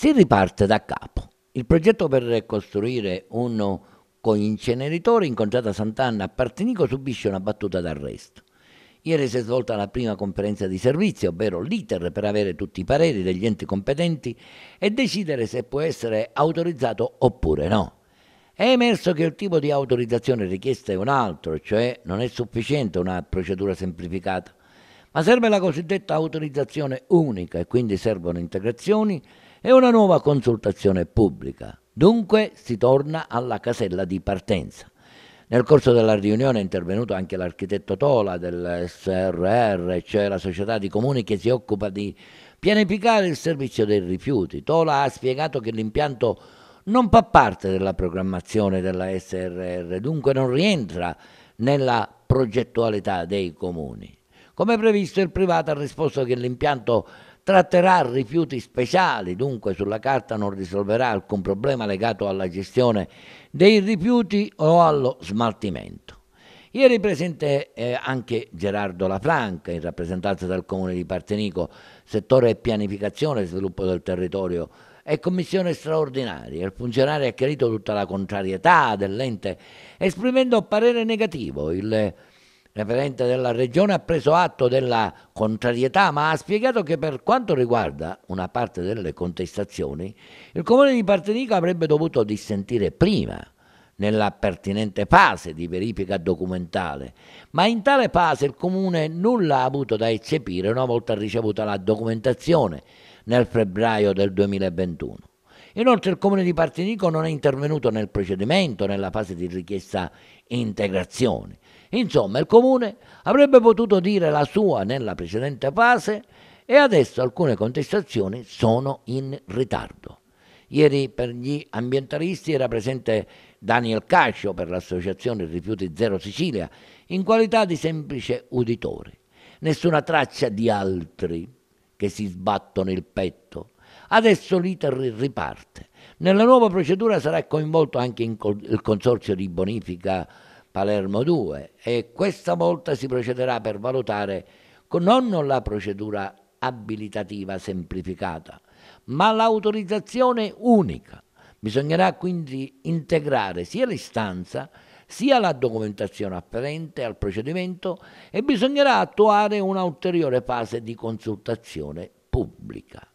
Si riparte da capo. Il progetto per costruire un coinceneritore incontrato a Sant'Anna a Partinico subisce una battuta d'arresto. Ieri si è svolta la prima conferenza di servizio, ovvero l'iter per avere tutti i pareri degli enti competenti e decidere se può essere autorizzato oppure no. È emerso che il tipo di autorizzazione richiesta è un altro, cioè non è sufficiente una procedura semplificata, ma serve la cosiddetta autorizzazione unica e quindi servono integrazioni e una nuova consultazione pubblica. Dunque si torna alla casella di partenza. Nel corso della riunione è intervenuto anche l'architetto Tola del SRR, cioè la società di comuni che si occupa di pianificare il servizio dei rifiuti. Tola ha spiegato che l'impianto non fa parte della programmazione della SRR, dunque non rientra nella progettualità dei comuni. Come previsto, il privato ha risposto che l'impianto tratterà rifiuti speciali, dunque sulla carta non risolverà alcun problema legato alla gestione dei rifiuti o allo smaltimento. Ieri presente eh, anche Gerardo Lafranca, in rappresentanza del Comune di Partenico, settore pianificazione e sviluppo del territorio e commissione straordinaria. Il funzionario ha chiarito tutta la contrarietà dell'ente esprimendo parere negativo. Il referente della regione, ha preso atto della contrarietà, ma ha spiegato che per quanto riguarda una parte delle contestazioni, il comune di Partenico avrebbe dovuto dissentire prima nella pertinente fase di verifica documentale, ma in tale fase il comune nulla ha avuto da eccepire una volta ricevuta la documentazione nel febbraio del 2021. Inoltre il comune di Partinico non è intervenuto nel procedimento nella fase di richiesta integrazione. Insomma, il Comune avrebbe potuto dire la sua nella precedente fase e adesso alcune contestazioni sono in ritardo. Ieri per gli ambientalisti era presente Daniel Cascio per l'associazione Rifiuti Zero Sicilia in qualità di semplice uditore. Nessuna traccia di altri che si sbattono il petto. Adesso l'iter riparte. Nella nuova procedura sarà coinvolto anche il consorzio di bonifica Palermo 2 e questa volta si procederà per valutare non la procedura abilitativa semplificata, ma l'autorizzazione unica. Bisognerà quindi integrare sia l'istanza sia la documentazione afferente al procedimento e bisognerà attuare un'ulteriore fase di consultazione pubblica.